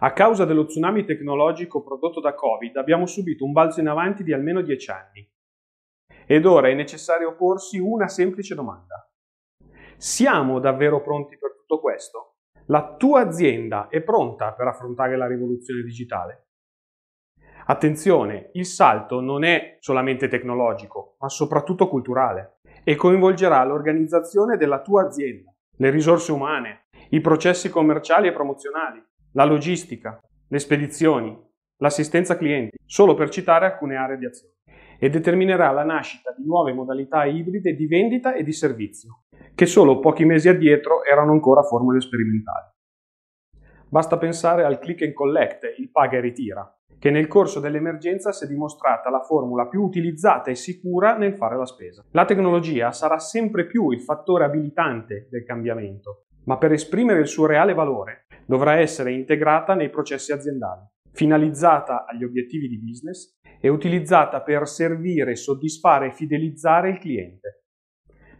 A causa dello tsunami tecnologico prodotto da Covid abbiamo subito un balzo in avanti di almeno 10 anni. Ed ora è necessario porsi una semplice domanda. Siamo davvero pronti per tutto questo? La tua azienda è pronta per affrontare la rivoluzione digitale? Attenzione, il salto non è solamente tecnologico, ma soprattutto culturale e coinvolgerà l'organizzazione della tua azienda, le risorse umane, i processi commerciali e promozionali, la logistica, le spedizioni, l'assistenza clienti, solo per citare alcune aree di azione, e determinerà la nascita di nuove modalità ibride di vendita e di servizio, che solo pochi mesi addietro erano ancora formule sperimentali. Basta pensare al click and collect, il paga e ritira, che nel corso dell'emergenza si è dimostrata la formula più utilizzata e sicura nel fare la spesa. La tecnologia sarà sempre più il fattore abilitante del cambiamento, ma per esprimere il suo reale valore dovrà essere integrata nei processi aziendali, finalizzata agli obiettivi di business e utilizzata per servire, soddisfare e fidelizzare il cliente.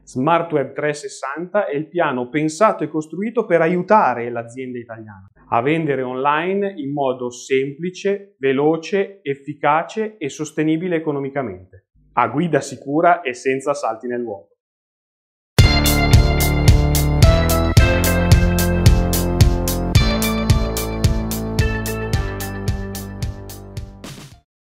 Smart Web 360 è il piano pensato e costruito per aiutare l'azienda italiana a vendere online in modo semplice, veloce, efficace e sostenibile economicamente, a guida sicura e senza salti nell'uovo.